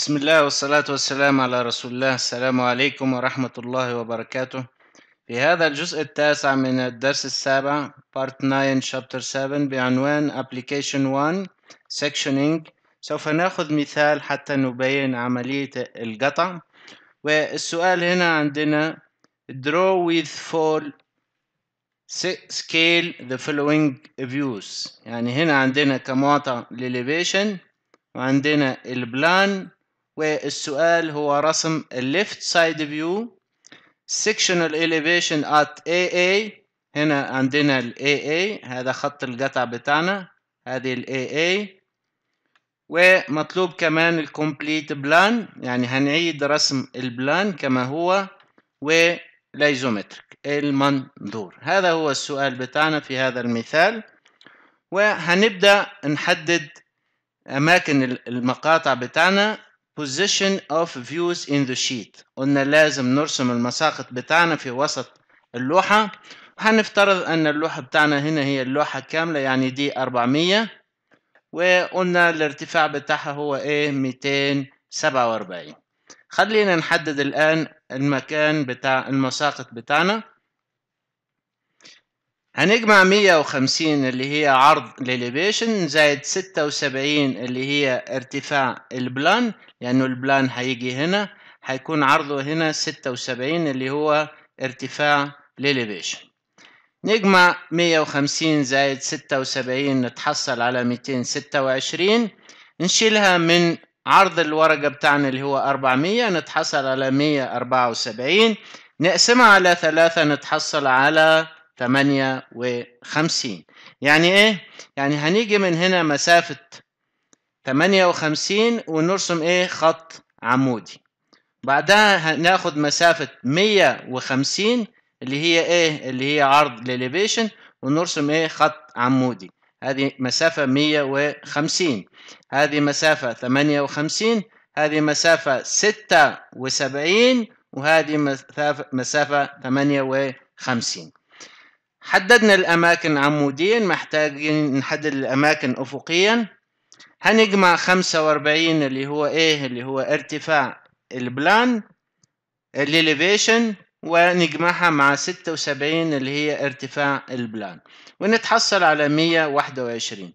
بسم الله والصلاة والسلام على رسول الله السلام عليكم ورحمة الله وبركاته في هذا الجزء التاسع من الدرس السابع Part 9 Chapter 7 بعنوان Application 1 Sectioning سوف ناخذ مثال حتى نبين عملية القطع والسؤال هنا عندنا Draw with full scale the following views يعني هنا عندنا كمعطى elevation وعندنا البلان والسؤال هو رسم الليفت سايد فيو sectional elevation at AA هنا عندنا ال AA هذا خط القطع بتاعنا هذه ال AA ومطلوب كمان الكومبليت بلان يعني هنعيد رسم البلان كما هو وليزومتريك المنظور هذا هو السؤال بتاعنا في هذا المثال وهنبدأ نحدد أماكن المقاطع بتاعنا position of views in the sheet قلنا لازم نرسم المساقط بتاعنا في وسط اللوحة هنفترض ان اللوحة بتاعنا هنا هي اللوحة كاملة يعني دي 400 وقلنا الارتفاع بتاعها هو ايه 247 خلينا نحدد الان المكان بتاع المساقط بتاعنا هنجمع 150 اللي هي عرض الاليفيشن زائد 76 اللي هي ارتفاع البلان لأنه يعني البلان هيجي هنا هيكون عرضه هنا 76 اللي هو ارتفاع الإليفيشن نجمع 150 زائد 76 نتحصل على 226 نشيلها من عرض الورقة بتاعنا اللي هو 400 نتحصل على 174 نقسمها على ثلاثة نتحصل على 58 يعني ايه؟ يعني هنيجي من هنا مسافة 58 ونرسم ايه خط عمودي بعدها هناخد مسافة 150 اللي هي ايه اللي هي عرض الاليفيشن ونرسم ايه خط عمودي هذه مسافة 150 هذه مسافة 58 هذه مسافة 76 وهذه مسافة مسافة 58 حددنا الأماكن عموديا محتاجين نحدد الأماكن أفقيا هنجمع خمسة واربعين اللي هو ايه اللي هو ارتفاع البلان الاليفيشن ونجمعها مع ستة وسبعين اللي هي ارتفاع البلان ونتحصل على مية واحدة وعشرين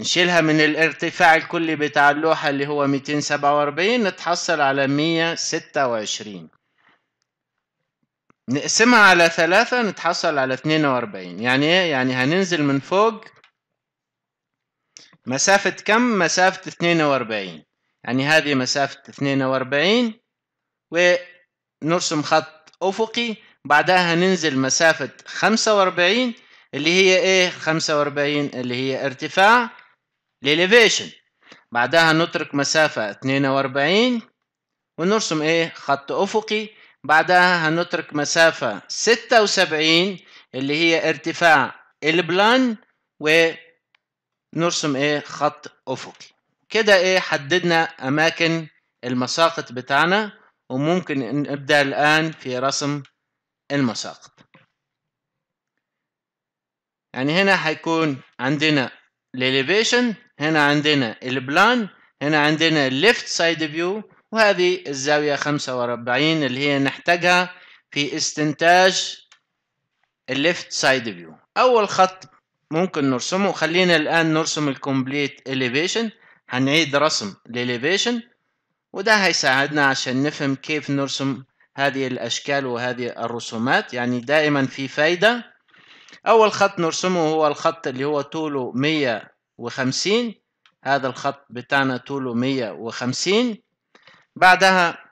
نشيلها من الارتفاع الكلي بتاع اللوحة اللي هو ميتين سبعة واربعين نتحصل على مية ستة وعشرين نقسمها على ثلاثة نتحصل على اتنين واربعين يعني ايه يعني هننزل من فوق مسافة كم؟ مسافة 42 يعني هذه مسافة 42 ونرسم خط أفقي بعدها ننزل مسافة 45 اللي هي إيه؟ 45 اللي هي ارتفاع الإليفيشن بعدها نترك مسافة 42 ونرسم إيه؟ خط أفقي بعدها هنترك مسافة 76 اللي هي ارتفاع البلان و نرسم ايه خط افقي كده ايه حددنا اماكن المساقط بتاعنا وممكن نبدأ الآن في رسم المساقط يعني هنا هيكون عندنا الاليفيشن هنا عندنا البلان هنا عندنا الليفت سايد فيو وهذه الزاوية 45 اللي هي نحتاجها في استنتاج الليفت سايد فيو أول خط ممكن نرسمه خلينا الآن نرسم الكمبليت elevation هنعيد رسم الاليفيشن وده هيساعدنا عشان نفهم كيف نرسم هذه الأشكال وهذه الرسومات يعني دائما في فايدة أول خط نرسمه هو الخط اللي هو طوله 150 هذا الخط بتاعنا طوله 150 بعدها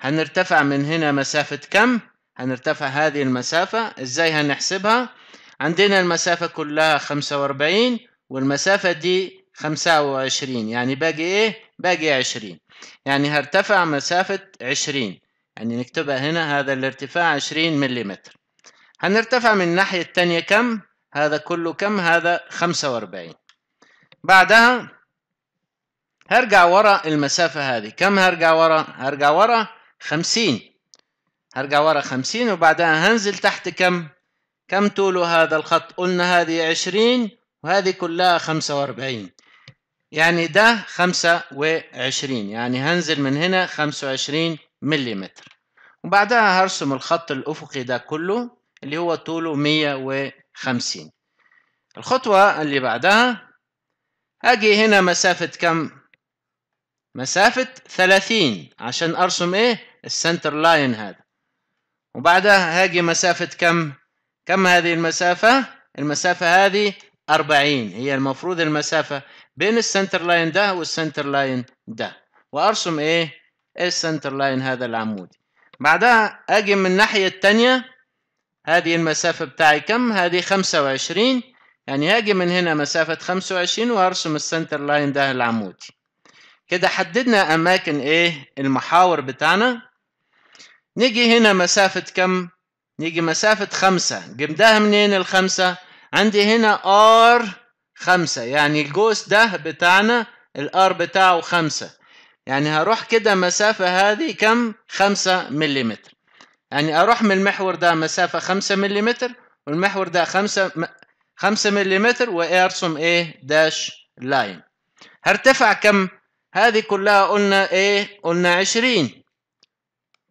هنرتفع من هنا مسافة كم هنرتفع هذه المسافة ازاي هنحسبها عندنا المسافة كلها خمسة وأربعين والمسافة دي خمسة وعشرين يعني باقي إيه؟ باقي عشرين يعني هرتفع مسافة عشرين يعني نكتبها هنا هذا الارتفاع عشرين مليمتر هنرتفع من الناحية التانية كم؟ هذا كله كم؟ هذا خمسة وأربعين بعدها هرجع ورا المسافة هذه كم هرجع ورا؟ هرجع ورا خمسين هرجع ورا خمسين وبعدها هنزل تحت كم؟ كم طول هذا الخط قلنا هذه 20 وهذه كلها 45 يعني ده 25 يعني هنزل من هنا 25 ملم وبعدها هرسم الخط الأفقي ده كله اللي هو طوله 150 الخطوة اللي بعدها هاجي هنا مسافة كم؟ مسافة 30 عشان أرسم إيه؟ السنتر لاين هذا وبعدها هاجي مسافة كم؟ كم هذه المسافة؟ المسافة هذه 40 هي المفروض المسافة بين السنتر لاين ده والسنتر لاين ده وأرسم إيه؟ السنتر لاين هذا العمودي بعدها أجي من الناحية التانية هذه المسافة بتاعي كم؟ هذه 25 يعني هاجي من هنا مسافة 25 وأرسم السنتر لاين ده العمودي كده حددنا أماكن إيه؟ المحاور بتاعنا نيجي هنا مسافة كم؟ يجي مسافة خمسة جبناها منين الخمسة عندي هنا ار خمسة يعني الجوز ده بتاعنا الار بتاعه خمسة يعني هروح كده مسافة هذه كم خمسة مليمتر يعني اروح من المحور ده مسافة خمسة مليمتر والمحور ده خمسة م... خمسة مليمتر وارسم ايه داش لاين هرتفع كم هذه كلها قلنا ايه قلنا عشرين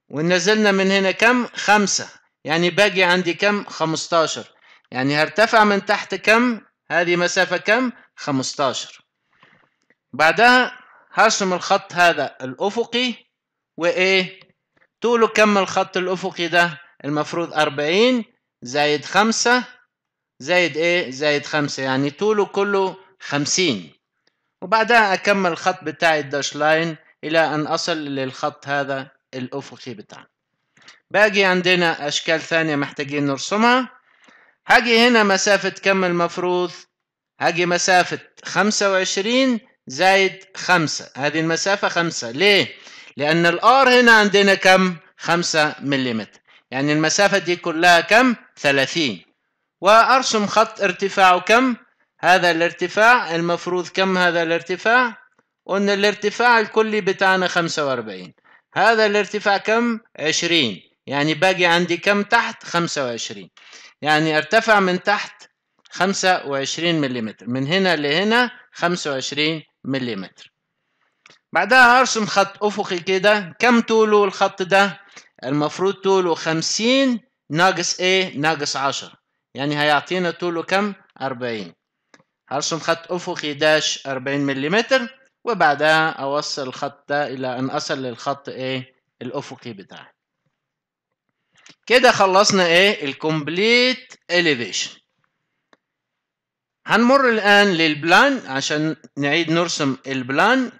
ونزلنا من هنا كم خمسة يعني باقي عندي كم 15 يعني هرتفع من تحت كم هذه مسافة كم 15 بعدها هرسم الخط هذا الأفقي وإيه طوله كم الخط الأفقي ده المفروض 40 زائد 5 زائد إيه زائد 5 يعني طوله كله 50 وبعدها أكمل الخط بتاعي الداش لاين إلى أن أصل للخط هذا الأفقي بتاعنا باقي عندنا أشكال ثانية محتاجين نرسمها هاجي هنا مسافة كم المفروض هاجي مسافة خمسة وعشرين زائد خمسة هذه المسافة خمسة ليه؟ لأن الآر هنا عندنا كم؟ خمسة مليمتر يعني المسافة دي كلها كم؟ ثلاثين وأرسم خط ارتفاعه كم؟ هذا الارتفاع المفروض كم هذا الارتفاع؟ قلنا الارتفاع الكلي بتاعنا خمسة وأربعين هذا الارتفاع كم؟ عشرين يعني باقي عندي كم تحت 25 يعني ارتفع من تحت 25 ملم من هنا لهنا 25 ملم بعدها هرسم خط افقي كده كم طوله الخط ده المفروض طوله 50 ناقص ايه ناقص 10 يعني هيعطينا طوله كم 40 هرسم خط افقي داش 40 ملم وبعدها اوصل الخط ده الى ان اصل للخط ايه الافقي بتاعي كده خلصنا ايه الكومبليت اليفيشن هنمر الان للبلان عشان نعيد نرسم البلان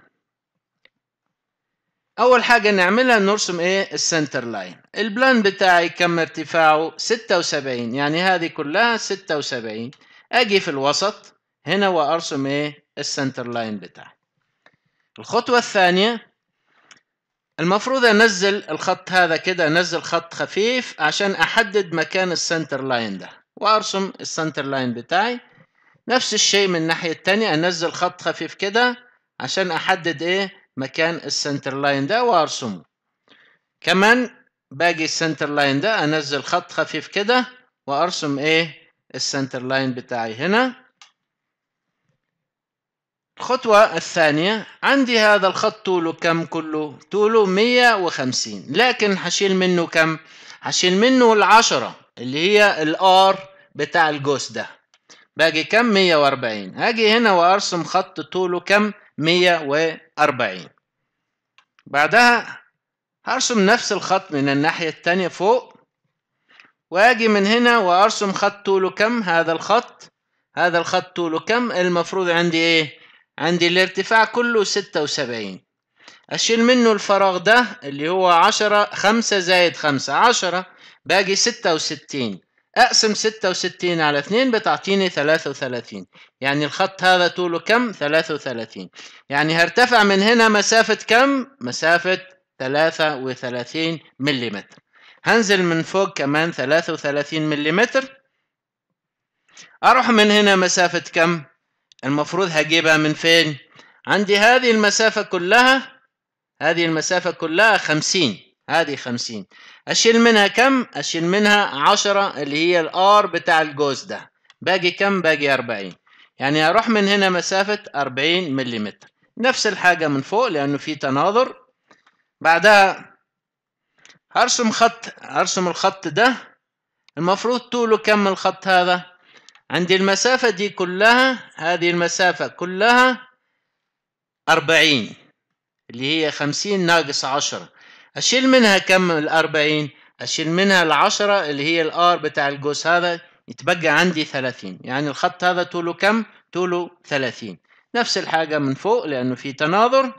اول حاجه نعملها نرسم ايه السنتر لاين البلان بتاعي كم ارتفاعه 76 يعني هذه كلها 76 اجي في الوسط هنا وارسم ايه السنتر لاين بتاعي الخطوه الثانيه المفروض انزل الخط هذا كده انزل خط خفيف عشان احدد مكان السنتر لاين ده وارسم السنتر لاين بتاعي نفس الشيء من الناحية التانية انزل خط خفيف كده عشان احدد ايه مكان السنتر لاين ده وارسمه كمان باقي السنتر لاين ده انزل خط خفيف كده وارسم ايه السنتر لاين بتاعي هنا الخطوة الثانية عندي هذا الخط طوله كم كله طوله 150 لكن هشيل منه كم هشيل منه العشرة اللي هي الار بتاع الجوز ده باجي كم 140 هاجي هنا وارسم خط طوله كم 140 بعدها هرسم نفس الخط من الناحية التانية فوق واجي من هنا وارسم خط طوله كم هذا الخط هذا الخط طوله كم المفروض عندي ايه عندي الارتفاع كله ستة وسبعين أشيل منه الفراغ ده اللي هو عشرة خمسة زائد خمسة عشرة باقي ستة وستين أقسم ستة وستين على اثنين بتعطيني ثلاثة وثلاثين يعني الخط هذا طوله كم ثلاثة وثلاثين يعني هرتفع من هنا مسافة كم مسافة ثلاثة وثلاثين مليمتر هنزل من فوق كمان ثلاثة وثلاثين مليمتر أروح من هنا مسافة كم المفروض هجيبها من فين عندي هذه المسافة كلها هذه المسافة كلها خمسين هذه خمسين أشيل منها كم أشيل منها عشرة اللي هي الآر بتاع الجوز ده باقي كم باقي أربعين يعني أروح من هنا مسافة أربعين مليمتر نفس الحاجة من فوق لأنه في تناظر بعدها هرسم خط هرسم الخط ده المفروض طوله كم الخط هذا عندي المسافة دي كلها هذه المسافة كلها أربعين اللي هي خمسين ناقص عشرة أشيل منها كم الأربعين أشيل منها العشرة اللي هي الآر بتاع القوس هذا يتبقى عندي ثلاثين يعني الخط هذا طوله كم طوله ثلاثين نفس الحاجة من فوق لأنه في تناظر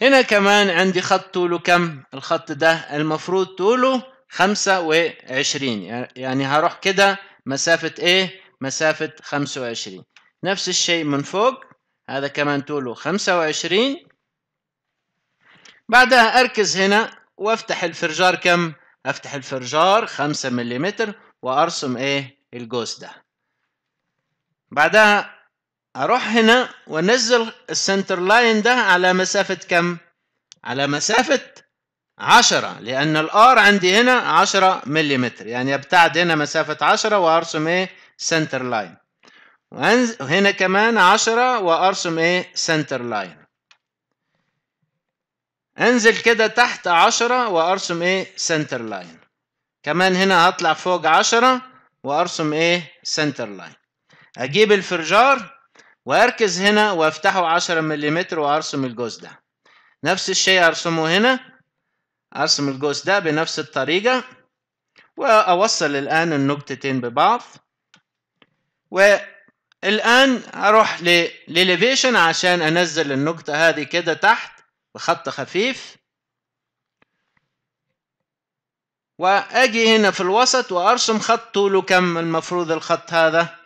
هنا كمان عندي خط طوله كم الخط ده المفروض طوله خمسة وعشرين يعني هروح كده مسافة ايه مسافة 25 نفس الشيء من فوق هذا كمان طوله 25 بعدها أركز هنا وأفتح الفرجار كم أفتح الفرجار 5 ملم وأرسم إيه الجوز ده بعدها أروح هنا وأنزل السنتر لاين ده على مسافة كم على مسافة 10 لأن الآر عندي هنا 10 ملم يعني أبتعد هنا مسافة 10 وأرسم إيه سنتر لاين وهنا كمان 10 وأرسم إيه سنتر لاين أنزل كده تحت 10 وأرسم إيه سنتر لاين كمان هنا هطلع فوق 10 وأرسم إيه سنتر لاين أجيب الفرجار وأركز هنا وأفتحه 10 ملم وأرسم الجزء ده نفس الشيء أرسمه هنا أرسم القوس ده بنفس الطريقة وأوصل الآن النقطتين ببعض والآن أروح للليفيشن عشان أنزل النقطة هذه كده تحت بخط خفيف وأجي هنا في الوسط وأرسم خط طوله كم المفروض الخط هذا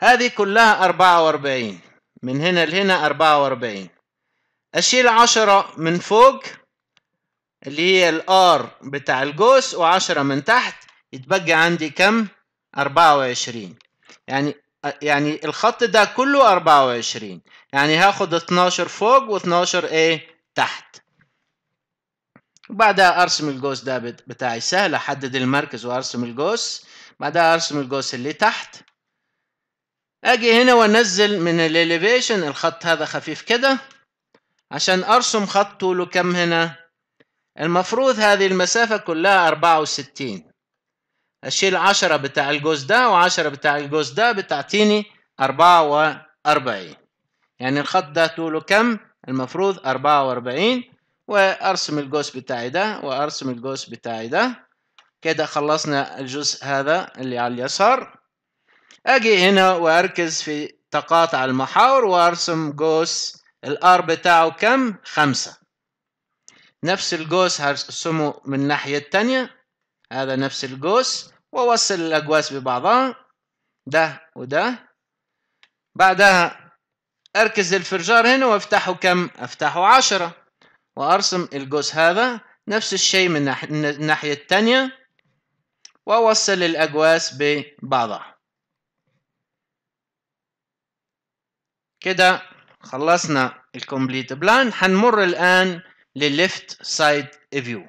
هذه كلها أربعة وأربعين من هنا لهنا أربعة وأربعين أشيل عشرة من فوق اللي هي الار بتاع الجوس و10 من تحت يتبقى عندي كم 24 يعني يعني الخط ده كله 24 يعني هاخد 12 فوق و12 ايه تحت وبعدها ارسم القوس ده بتاعي سهل احدد المركز وارسم القوس بعدها ارسم القوس اللي تحت اجي هنا وانزل من الاليفيشن الخط هذا خفيف كده عشان ارسم خط طوله كم هنا المفروض هذه المسافة كلها أربعة وستين أشيل عشرة بتاع الجزء ده وعشرة بتاع الجزء ده بتعطيني أربعة وأربعين يعني الخط ده طوله كم؟ المفروض أربعة وأربعين وأرسم الجزء بتاعي ده وأرسم الجزء بتاعي ده كده خلصنا الجزء هذا اللي على اليسار أجي هنا وأركز في تقاطع المحاور وأرسم جوس الار بتاعه كم؟ خمسة نفس القوس هرسمه من الناحية التانية هذا نفس القوس وأوصل الأقواس ببعضها ده وده بعدها أركز الفرجار هنا وأفتحه كم؟ أفتحه عشرة وأرسم القوس هذا نفس الشيء من الناحية التانية وأوصل الأقواس ببعضها كده خلصنا الكمبليت بلان هنمر الآن للليفت سايد فيو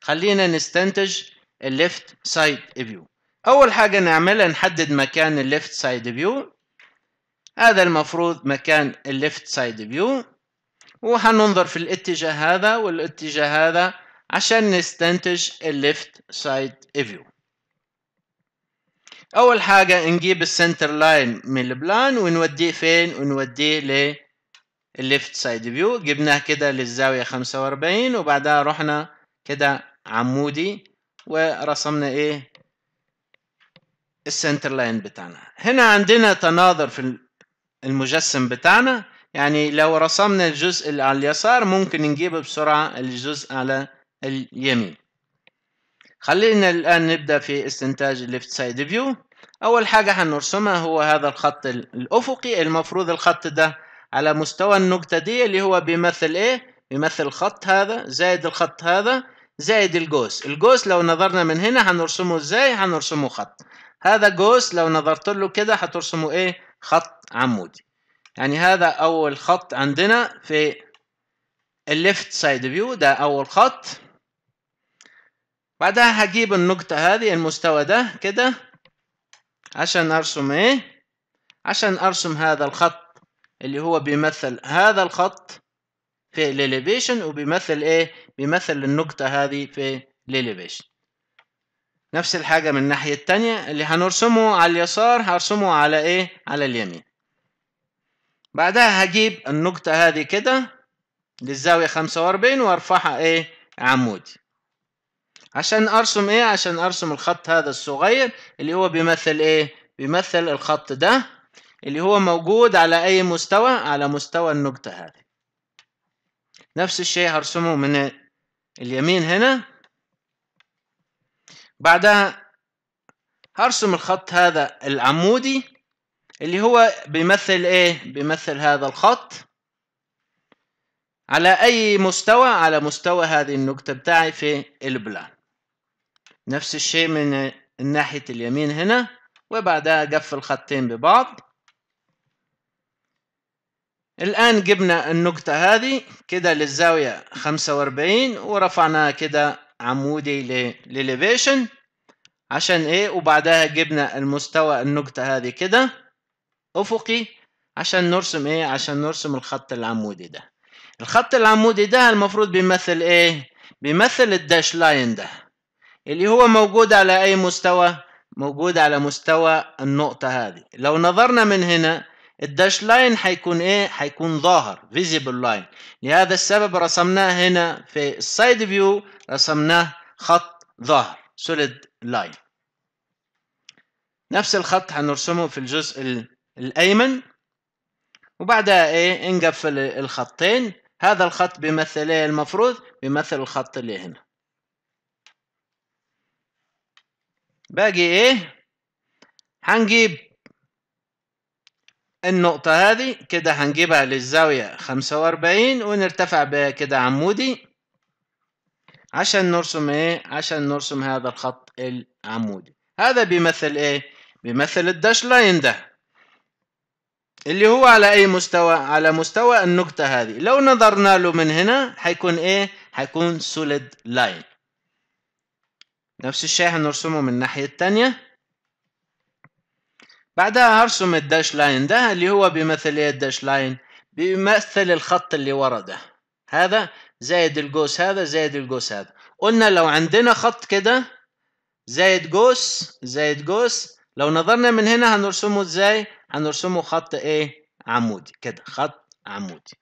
خلينا نستنتج الليفت سايد فيو اول حاجه نعملها نحدد مكان الليفت سايد فيو هذا المفروض مكان الليفت سايد فيو وهننظر في الاتجاه هذا والاتجاه هذا عشان نستنتج الليفت سايد فيو اول حاجه نجيب السنتر لاين من البلان ونوديه فين ونوديه الليفت سايد فيو جبناه كده للزاوية 45 وبعدها رحنا كده عمودي ورسمنا ايه السنتر لاين بتاعنا هنا عندنا تناظر في المجسم بتاعنا يعني لو رسمنا الجزء اللي على اليسار ممكن نجيب بسرعة الجزء على اليمين خلينا الآن نبدأ في استنتاج الليفت سايد فيو أول حاجة هنرسمها هو هذا الخط الأفقي المفروض الخط ده على مستوى النقطة دي اللي هو بيمثل ايه بيمثل الخط هذا زائد الخط هذا زائد القوس القوس لو نظرنا من هنا هنرسمه ازاي هنرسمه خط هذا قوس لو نظرت له كده هترسمه ايه خط عمودي يعني هذا اول خط عندنا في الليفت سايد فيو ده اول خط بعدها هجيب النقطة هذه المستوى ده كده عشان ارسم ايه عشان ارسم هذا الخط اللي هو بيمثل هذا الخط في الاليفيشن وبيمثل ايه بيمثل النقطة هذه في الاليفيشن نفس الحاجة من الناحية التانية اللي هنرسمه على اليسار هرسمه على ايه على اليمين بعدها هجيب النقطة هذه كده للزاوية خمسة وأربعين وارفعها ايه عمودي عشان ارسم ايه عشان ارسم الخط هذا الصغير اللي هو بيمثل ايه بيمثل الخط ده اللي هو موجود على أي مستوى على مستوى النقطة هذه نفس الشيء هرسمه من اليمين هنا بعدها هرسم الخط هذا العمودي اللي هو بيمثل ايه بيمثل هذا الخط على اي مستوى على مستوى هذه النقطة بتاعي في البلان نفس الشيء من ناحية اليمين هنا وبعدها قفل الخطين ببعض الآن جبنا النقطة هذه كده للزاوية 45 ورفعناها كده عمودي للليفيشن عشان إيه وبعدها جبنا المستوى النقطة هذه كده أفقي عشان نرسم إيه عشان نرسم الخط العمودي ده الخط العمودي ده المفروض بيمثل إيه بيمثل الداش لاين ده اللي هو موجود على أي مستوى موجود على مستوى النقطة هذه لو نظرنا من هنا الداش لاين هيكون ايه هيكون ظاهر فيزيبل لاين لهذا السبب رسمناه هنا في السايد فيو رسمناه خط ظاهر سوليد لاين نفس الخط هنرسمه في الجزء الايمن وبعدها ايه نقفل الخطين هذا الخط بيمثل ايه المفروض بيمثل الخط اللي هنا باقي ايه هنجيب النقطة هذه كده هنجيبها للزاوية خمسة وأربعين ونرتفع بها كده عمودي عشان نرسم ايه عشان نرسم هذا الخط العمودي هذا بيمثل ايه بيمثل الداش لاين ده اللي هو على اي مستوى على مستوى النقطة هذه لو نظرنا له من هنا هيكون ايه هيكون سوليد لاين نفس الشيء هنرسمه من الناحية التانية بعدها هرسم الداش لاين ده اللي هو بيمثل ايه الداش لاين بيمثل الخط اللي ورا ده هذا زائد القوس هذا زائد القوس هذا قلنا لو عندنا خط كده زائد قوس زائد قوس لو نظرنا من هنا هنرسمه ازاي هنرسمه خط ايه عمودي كده خط عمودي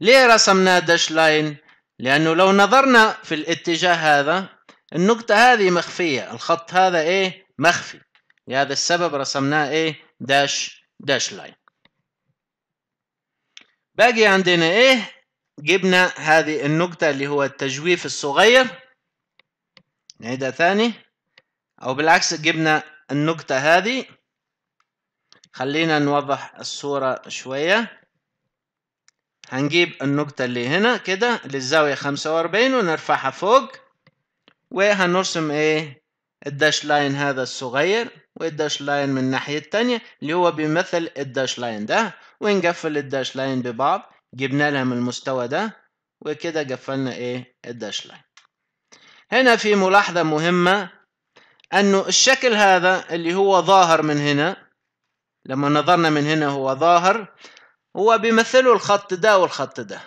ليه رسمنا داش لاين لانه لو نظرنا في الاتجاه هذا النقطة هذه مخفية الخط هذا ايه مخفي لهذا السبب رسمناه ايه داش داش لاين باقي عندنا ايه جبنا هذه النقطة اللي هو التجويف الصغير نعيدها ثاني او بالعكس جبنا النقطة هذه خلينا نوضح الصورة شوية هنجيب النقطة اللي هنا كده للزاوية 45 ونرفعها فوق وهنرسم ايه الداش لاين هذا الصغير والداش لاين من الناحية التانية اللي هو بيمثل الداش لاين ده ونقفل الداش لاين ببعض جبنا لها من المستوى ده وكده قفلنا ايه الداش لاين هنا في ملاحظة مهمة انه الشكل هذا اللي هو ظاهر من هنا لما نظرنا من هنا هو ظاهر هو بيمثله الخط ده والخط ده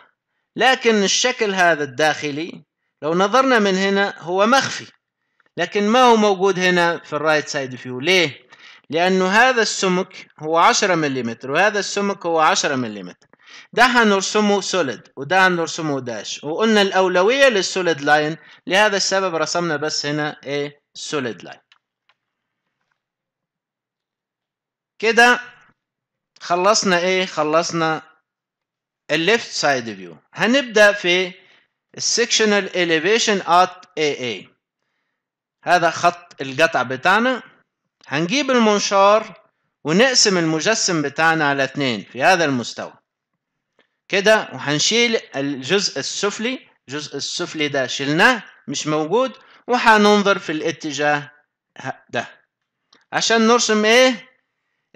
لكن الشكل هذا الداخلي لو نظرنا من هنا هو مخفي لكن ما هو موجود هنا في الرايت سايد فيو ليه؟ لأنه هذا السمك هو 10 ملم وهذا السمك هو 10 ملم ده هنرسمه سوليد وده هنرسمه داش وقلنا الأولوية للسوليد لاين لهذا السبب رسمنا بس هنا إيه سوليد لاين كده خلصنا إيه خلصنا الليفت سايد فيو هنبدأ في السكشنال ات اي اي هذا خط القطع بتاعنا هنجيب المنشار ونقسم المجسم بتاعنا على اتنين في هذا المستوى كده وهنشيل الجزء السفلي الجزء السفلي ده شلناه مش موجود وهننظر في الاتجاه ده عشان نرسم ايه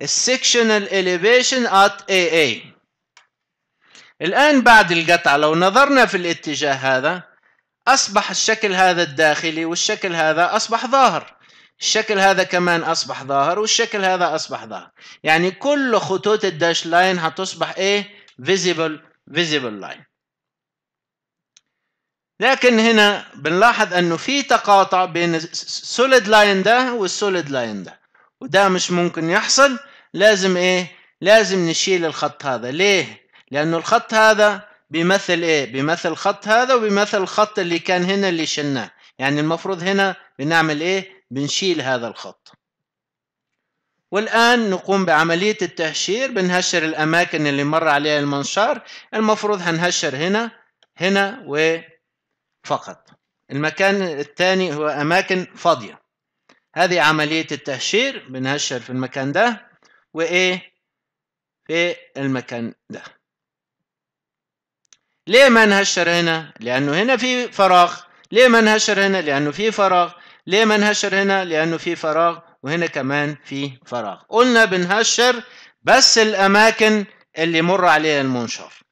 السكشنال elevation at AA الآن بعد القطع لو نظرنا في الاتجاه هذا أصبح الشكل هذا الداخلي والشكل هذا أصبح ظاهر الشكل هذا كمان أصبح ظاهر والشكل هذا أصبح ظاهر يعني كل خطوط الداش لاين هتصبح إيه visible visible line لكن هنا بنلاحظ انه في تقاطع بين السوليد لاين ده والسوليد لاين ده وده مش ممكن يحصل لازم ايه لازم نشيل الخط هذا ليه لانه الخط هذا بيمثل ايه بيمثل الخط هذا وبيمثل الخط اللي كان هنا اللي شلناه يعني المفروض هنا بنعمل ايه بنشيل هذا الخط والآن نقوم بعملية التهشير بنهشر الأماكن اللي مر عليها المنشار المفروض هنهشر هنا هنا وفقط المكان الثاني هو أماكن فاضية هذه عملية التهشير بنهشر في المكان ده وإيه في المكان ده ليه ما نهشر هنا لانه هنا في فراغ ليه ما نهشر هنا لانه في فراغ ليه ما نهشر هنا لانه في فراغ وهنا كمان في فراغ قلنا بنهشر بس الاماكن اللي يمر عليها المنشار